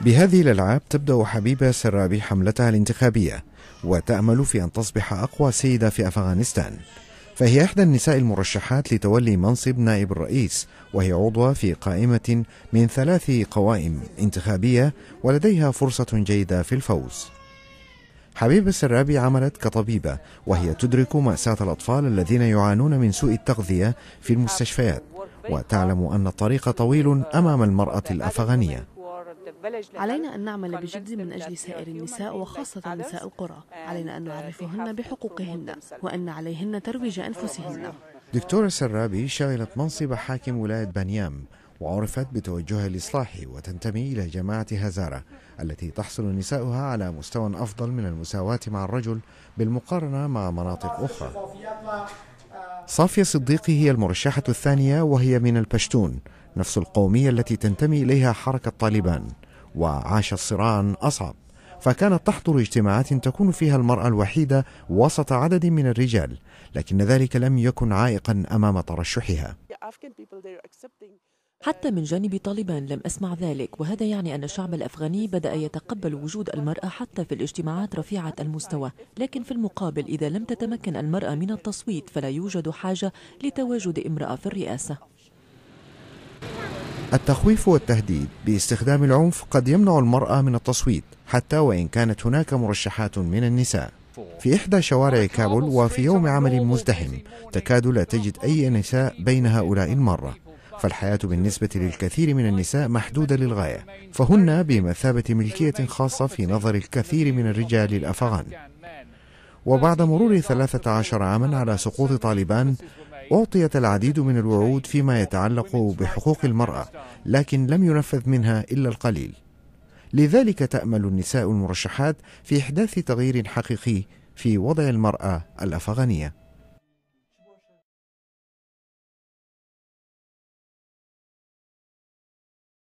بهذه الألعاب تبدأ حبيبة سرابي حملتها الانتخابية وتأمل في أن تصبح أقوى سيدة في أفغانستان فهي إحدى النساء المرشحات لتولي منصب نائب الرئيس وهي عضوة في قائمة من ثلاث قوائم انتخابية ولديها فرصة جيدة في الفوز حبيبة السرابي عملت كطبيبة وهي تدرك مأساة الأطفال الذين يعانون من سوء التغذية في المستشفيات وتعلم أن الطريق طويل أمام المرأة الأفغانية علينا أن نعمل بجد من أجل سائر النساء وخاصة نساء القرى علينا أن نعرفهن بحقوقهن وأن عليهن ترويج أنفسهن دكتورة سرابي شغلت منصب حاكم ولاية بنيام وعرفت بتوجهها الإصلاحي وتنتمي إلى جماعة هزارة التي تحصل نساؤها على مستوى أفضل من المساواة مع الرجل بالمقارنة مع مناطق أخرى صافية صديقي هي المرشحة الثانية وهي من البشتون نفس القومية التي تنتمي إليها حركة طالبان وعاش صراعا أصعب فكانت تحضر اجتماعات تكون فيها المرأة الوحيدة وسط عدد من الرجال لكن ذلك لم يكن عائقا أمام ترشحها حتى من جانب طالبان لم أسمع ذلك وهذا يعني أن الشعب الأفغاني بدأ يتقبل وجود المرأة حتى في الاجتماعات رفيعة المستوى لكن في المقابل إذا لم تتمكن المرأة من التصويت فلا يوجد حاجة لتواجد امرأة في الرئاسة التخويف والتهديد باستخدام العنف قد يمنع المرأة من التصويت حتى وإن كانت هناك مرشحات من النساء في إحدى شوارع كابول وفي يوم عمل مزدحم تكاد لا تجد أي نساء بين هؤلاء المرة فالحياة بالنسبة للكثير من النساء محدودة للغاية فهن بمثابة ملكية خاصة في نظر الكثير من الرجال الأفغان وبعد مرور 13 عاما على سقوط طالبان أعطيت العديد من الوعود فيما يتعلق بحقوق المرأة لكن لم ينفذ منها إلا القليل لذلك تأمل النساء المرشحات في إحداث تغيير حقيقي في وضع المرأة الأفغانية